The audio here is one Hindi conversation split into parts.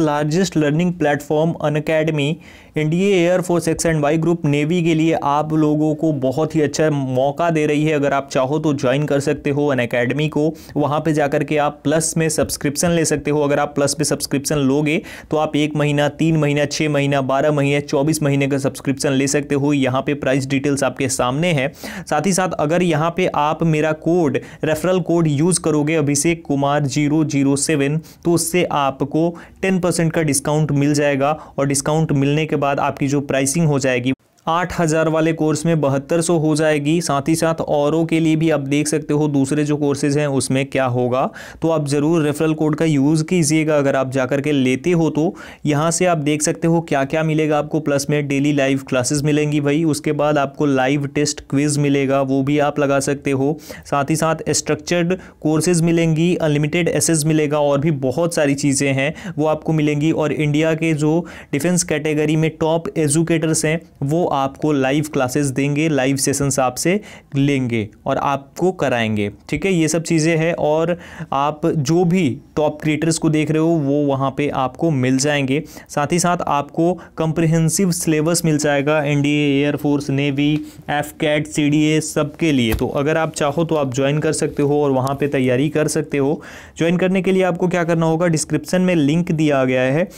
largest learning platform Unacademy NDA air force X and Y group navy के लिए आप लोगों को बहुत ही अच्छा मौका दे रही है अगर आप चाहो तो ज्वाइन कर सकते हो अन अकेडमी को वहाँ पे जाकर के आप प्लस में सब्सक्रिप्शन ले सकते हो अगर आप प्लस पे सब्सक्रिप्शन लोगे तो आप एक महीना तीन महीना छः महीना बारह महीने चौबीस महीने का सब्सक्रिप्शन ले सकते हो यहाँ पर प्राइस डिटेल्स आपके सामने हैं साथ ही साथ अगर यहाँ पर आप मेरा कोड रेफरल कोड यूज़ करोगे Abhishek Kumar zero zero seven तो उससे आपको टेन परसेंट का डिस्काउंट मिल जाएगा और डिस्काउंट मिलने के बाद आपकी जो प्राइसिंग हो जाएगी आठ हज़ार वाले कोर्स में बहत्तर सौ हो जाएगी साथ ही साथ औरों के लिए भी आप देख सकते हो दूसरे जो कोर्सेज़ हैं उसमें क्या होगा तो आप ज़रूर रेफरल कोड का यूज़ कीजिएगा अगर आप जा के लेते हो तो यहाँ से आप देख सकते हो क्या क्या मिलेगा आपको प्लस में डेली लाइव क्लासेस मिलेंगी भाई उसके बाद आपको लाइव टेस्ट क्विज़ मिलेगा वो भी आप लगा सकते हो साथ ही साथ स्ट्रक्चर्ड कोर्सेज़ मिलेंगी अनलिमिटेड एसेस मिलेगा और भी बहुत सारी चीज़ें हैं वो आपको मिलेंगी और इंडिया के जो डिफेंस कैटेगरी में टॉप एजुकेटर्स हैं वो आपको लाइव क्लासेस देंगे लाइव सेशंस आपसे लेंगे और आपको कराएंगे ठीक है ये सब चीज़ें हैं और आप जो भी टॉप क्रिएटर्स को देख रहे हो वो वहाँ पे आपको मिल जाएंगे साथ ही साथ आपको कंप्रिहेंसिव सिलेबस मिल जाएगा N D air force navy AFCAT C D A सब के लिए तो अगर आप चाहो तो आप ज्वाइन कर सकते हो और वहाँ पर तैयारी कर सकते हो ज्वाइन करने के लिए आपको क्या करना होगा डिस्क्रिप्शन में लिंक दिया गया है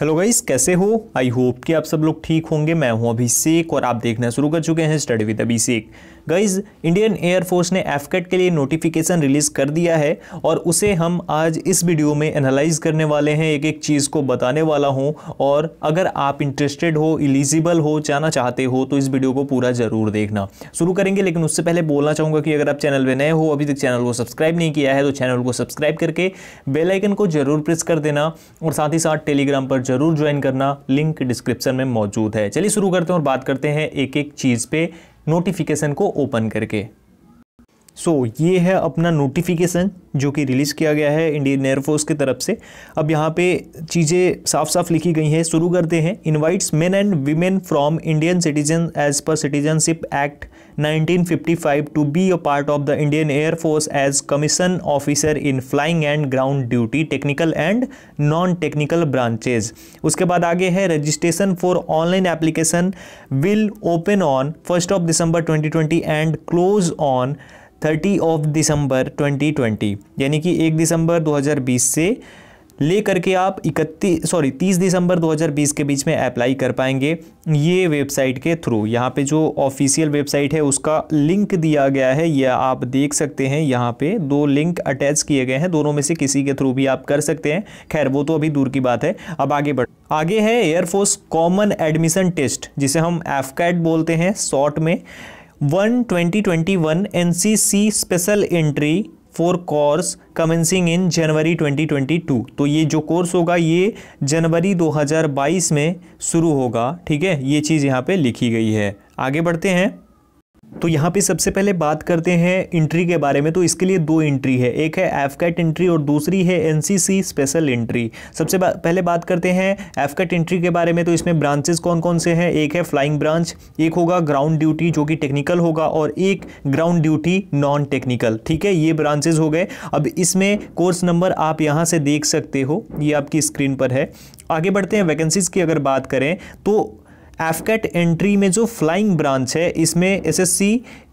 हेलो गाइस कैसे हो आई होप कि आप सब लोग ठीक होंगे मैं हूं अभिषेक और आप देखना शुरू कर चुके हैं study with Abhishek guys Indian air force ने एफकेट के लिए नोटिफिकेशन रिलीज कर दिया है और उसे हम आज इस वीडियो में एनालाइज करने वाले हैं एक एक चीज़ को बताने वाला हूँ और अगर आप इंटरेस्टेड हो इलिजिबल हो जाना चाहते हो तो इस वीडियो को पूरा ज़रूर देखना शुरू करेंगे लेकिन उससे पहले बोलना चाहूँगा कि अगर आप चैनल पर नए हो अभी तक चैनल को सब्सक्राइब नहीं किया है तो चैनल को सब्सक्राइब करके बेलाइकन को ज़रूर प्रेस कर देना और साथ ही साथ टेलीग्राम पर ज़रूर ज्वाइन करना लिंक डिस्क्रिप्शन में मौजूद है चलिए शुरू करते हैं और बात करते हैं एक एक चीज़ पे नोटिफिकेशन को ओपन करके सो so, ये है अपना नोटिफिकेशन जो कि रिलीज़ किया गया है इंडियन एयरफोर्स की तरफ से अब यहाँ पे चीज़ें साफ साफ लिखी गई हैं शुरू करते हैं invites men and women from Indian citizen as per citizenship act 1955 to be a part of the Indian air force as commission officer in flying and ground duty technical and non technical branches उसके बाद आगे है registration for online application will open on first of December 2020 and close on thirty of December twenty twenty यानी कि एक दिसंबर दो हज़ार बीस से ले करके आप इकतीस सॉरी तीस दिसंबर 2020 के बीच में अप्लाई कर पाएंगे ये वेबसाइट के थ्रू यहाँ पे जो ऑफिशियल वेबसाइट है उसका लिंक दिया गया है यह आप देख सकते हैं यहाँ पे दो लिंक अटैच किए गए हैं दोनों में से किसी के थ्रू भी आप कर सकते हैं खैर वो तो अभी दूर की बात है अब आगे बढ़ आगे है एयरफोर्स कॉमन एडमिशन टेस्ट जिसे हम एफकैट बोलते हैं शॉर्ट में one N C C special entry for course commencing in January 2022 तो ये जो कोर्स होगा ये जनवरी 2022 में शुरू होगा ठीक है ये चीज़ यहाँ पे लिखी गई है आगे बढ़ते हैं तो यहाँ पे सबसे पहले बात करते हैं इंट्री के बारे में तो इसके लिए दो इंट्री है एक है एफ कैट इंट्री और दूसरी है एन स्पेशल इंट्री सबसे बा, पहले बात करते हैं एफ कैट इंट्री के बारे में तो इसमें ब्रांचेस कौन कौन से हैं एक है फ्लाइंग ब्रांच एक होगा ग्राउंड ड्यूटी जो कि टेक्निकल होगा और एक ग्राउंड ड्यूटी नॉन टेक्निकल ठीक है ये ब्रांचेज हो गए अब इसमें कोर्स नंबर आप यहाँ से देख सकते हो ये आपकी स्क्रीन पर है आगे बढ़ते हैं वैकेंसीज़ की अगर बात करें तो एफकेट एंट्री में जो फ्लाइंग ब्रांच है इसमें एसएससी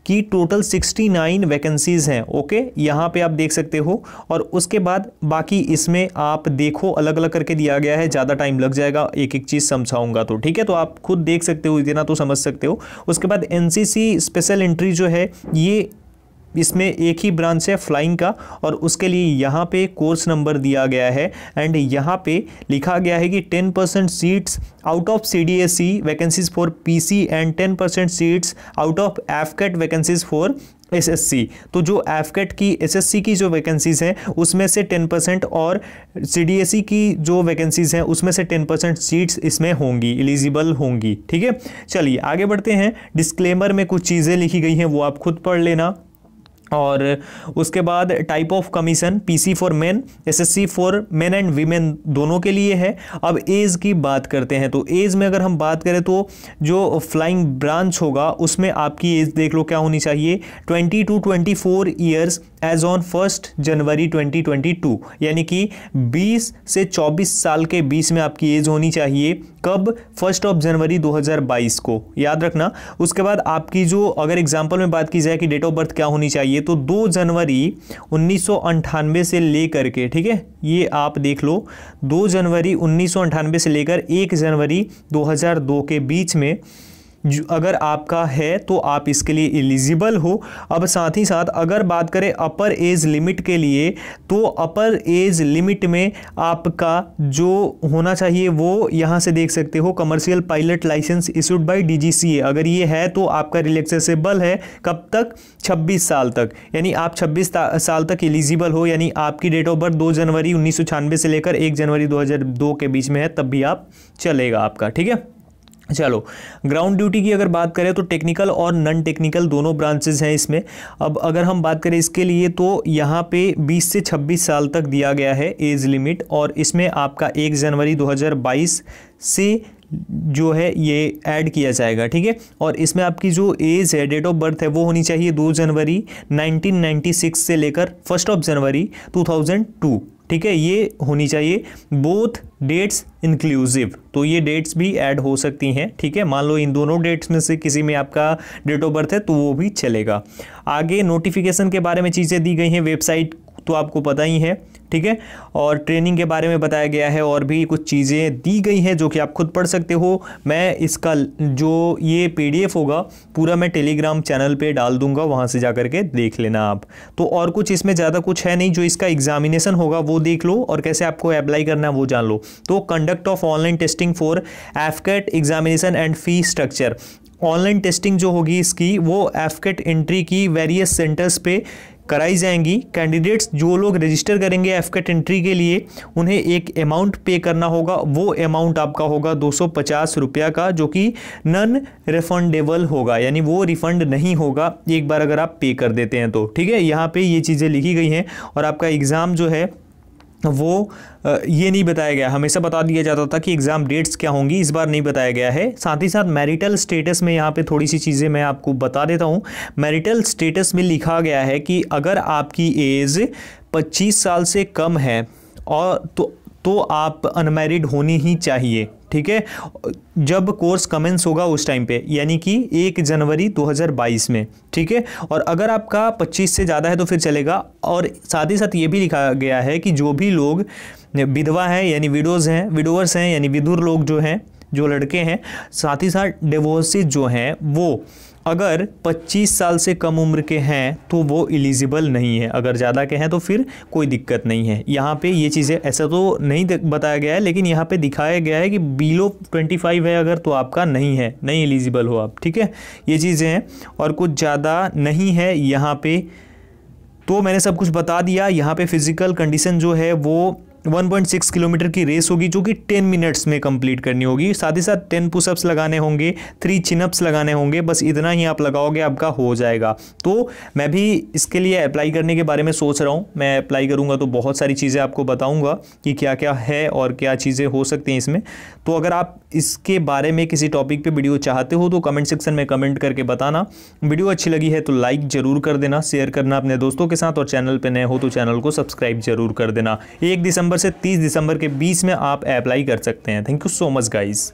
की टोटल 69 वैकेंसीज़ हैं ओके यहाँ पे आप देख सकते हो और उसके बाद बाकी इसमें आप देखो अलग अलग करके दिया गया है ज़्यादा टाइम लग जाएगा एक एक चीज़ समझाऊंगा तो ठीक है तो आप खुद देख सकते हो इतना तो समझ सकते हो उसके बाद एनसीसी स्पेशल एंट्री जो है ये इसमें एक ही ब्रांच है फ्लाइंग का और उसके लिए यहाँ पे कोर्स नंबर दिया गया है एंड यहाँ पे लिखा गया है कि 10 percent seats out of C D S C vacancies for P C and 10 percent seats out of AFCAT vacancies for SSC तो जो एफकेट की एसएससी की जो वैकेंसीज़ हैं उसमें से 10 परसेंट और सी e की जो वैकेंसीज़ हैं उसमें से 10 परसेंट सीट्स इसमें होंगी एलिजिबल होंगी ठीक है चलिए आगे बढ़ते हैं डिस्क्लेमर में कुछ चीज़ें लिखी गई हैं वो आप खुद पढ़ लेना और उसके बाद type of commission PC for men SSC for men and women दोनों के लिए है अब एज़ की बात करते हैं तो एज़ में अगर हम बात करें तो जो फ्लाइंग ब्रांच होगा उसमें आपकी एज देख लो क्या होनी चाहिए 20 to 24 four years age on first January 2022 यानी कि 20 से 24 साल के बीच में आपकी एज होनी चाहिए कब फर्स्ट ऑफ जनवरी 2022 को याद रखना उसके बाद आपकी जो अगर एग्जाम्पल में बात की जाए कि डेट ऑफ बर्थ क्या होनी चाहिए चाहिए तो 2 जनवरी उन्नीस से लेकर के ठीक है ये आप देख लो 2 जनवरी उन्नीस से लेकर 1 जनवरी 2002 के बीच में अगर आपका है तो आप इसके लिए एलिजिबल हो अब साथ ही साथ अगर बात करें अपर एज लिमिट के लिए तो अपर एज लिमिट में आपका जो होना चाहिए वो यहाँ से देख सकते हो commercial pilot licence issued C A अगर ये है तो आपका रिलेक्सेबल है कब तक 26 साल तक यानी आप 26 साल तक एलिजिबल हो यानी आपकी डेट ऑफ बर्थ 2 जनवरी उन्नीस से लेकर 1 जनवरी 2002 के बीच में है तब भी आप चलेगा आपका ठीक है चलो ग्राउंड ड्यूटी की अगर बात करें तो टेक्निकल और नॉन टेक्निकल दोनों ब्रांचेज हैं इसमें अब अगर हम बात करें इसके लिए तो यहाँ पे 20 से 26 साल तक दिया गया है एज लिमिट और इसमें आपका 1 जनवरी 2022 से जो है ये ऐड किया जाएगा ठीक है और इसमें आपकी जो एज है डेट ऑफ बर्थ है वो होनी चाहिए 2 जनवरी 1996 से लेकर फर्स्ट ऑफ जनवरी 2002 ठीक है ये होनी चाहिए बोथ डेट्स इंक्लूसिव तो ये डेट्स भी ऐड हो सकती हैं ठीक है मान लो इन दोनों डेट्स में से किसी में आपका डेट ऑफ बर्थ है तो वो भी चलेगा आगे नोटिफिकेशन के बारे में चीज़ें दी गई हैं वेबसाइट तो आपको पता ही है ठीक है और ट्रेनिंग के बारे में बताया गया है और भी कुछ चीज़ें दी गई हैं जो कि आप खुद पढ़ सकते हो मैं इसका जो ये पीडीएफ होगा पूरा मैं टेलीग्राम चैनल पे डाल दूंगा वहाँ से जा के देख लेना आप तो और कुछ इसमें ज़्यादा कुछ है नहीं जो इसका एग्जामिनेशन होगा वो देख लो और कैसे आपको अप्लाई करना है वो जान लो तो conduct of online testing for AFCAT examination and fee structure online testing जो होगी इसकी वो एफकेट एंट्री की वेरियस सेंटर्स पे कराई जाएंगी कैंडिडेट्स जो लोग रजिस्टर करेंगे एफकेट एंट्री के लिए उन्हें एक अमाउंट पे करना होगा वो अमाउंट आपका होगा दो सौ रुपया का जो कि नन रिफंडेबल होगा यानी वो रिफंड नहीं होगा एक बार अगर आप पे कर देते हैं तो ठीक है यहाँ पे ये चीज़ें लिखी गई हैं और आपका एग्ज़ाम जो है वो ये नहीं बताया गया हमेशा बता दिया जाता था कि एग्ज़ाम डेट्स क्या होंगी इस बार नहीं बताया गया है साथ ही साथ मैरिटल स्टेटस में यहाँ पे थोड़ी सी चीज़ें मैं आपको बता देता हूँ मैरिटल स्टेटस में लिखा गया है कि अगर आपकी एज 25 साल से कम है और तो तो आप अनमेरिड होनी ही चाहिए ठीक है जब कोर्स कमेंस होगा उस टाइम पे यानी कि एक जनवरी 2022 में ठीक है और अगर आपका 25 से ज़्यादा है तो फिर चलेगा और साथ ही साथ ये भी लिखा गया है कि जो भी लोग विधवा हैं यानी विडोज़ हैं विडोवर्स हैं यानी विधुर लोग जो हैं जो लड़के हैं साथ ही साथ डिवोर्सिस जो हैं वो अगर 25 साल से कम उम्र के हैं तो वो एलिजिबल नहीं है अगर ज़्यादा के हैं तो फिर कोई दिक्कत नहीं है यहाँ पे ये चीज़ें ऐसा तो नहीं बताया गया है लेकिन यहाँ पे दिखाया गया है कि बिलो 25 है अगर तो आपका नहीं है नहीं एलिजिबल हो आप ठीक है ये चीज़ें हैं और कुछ ज़्यादा नहीं है यहाँ पर तो मैंने सब कुछ बता दिया यहाँ पे फिज़िकल कंडीशन जो है वो 1.6 किलोमीटर की रेस होगी जो कि 10 मिनट्स में कंप्लीट करनी होगी साथ ही साथ 10 पुशअप्स लगाने होंगे थ्री चिनअप्स लगाने होंगे बस इतना ही आप लगाओगे आपका हो जाएगा तो मैं भी इसके लिए अप्लाई करने के बारे में सोच रहा हूँ मैं अप्लाई करूँगा तो बहुत सारी चीज़ें आपको बताऊँगा कि क्या क्या है और क्या चीज़ें हो सकती हैं इसमें तो अगर आप इसके बारे में किसी टॉपिक पर वीडियो चाहते हो तो कमेंट सेक्शन में कमेंट करके बताना वीडियो अच्छी लगी है तो लाइक ज़रूर कर देना शेयर करना अपने दोस्तों के साथ और चैनल पर नए हो तो चैनल को सब्सक्राइब जरूर कर देना एक दिसंबर से 30 दिसंबर के बीच में आप अप्लाई कर सकते हैं thank you so much guys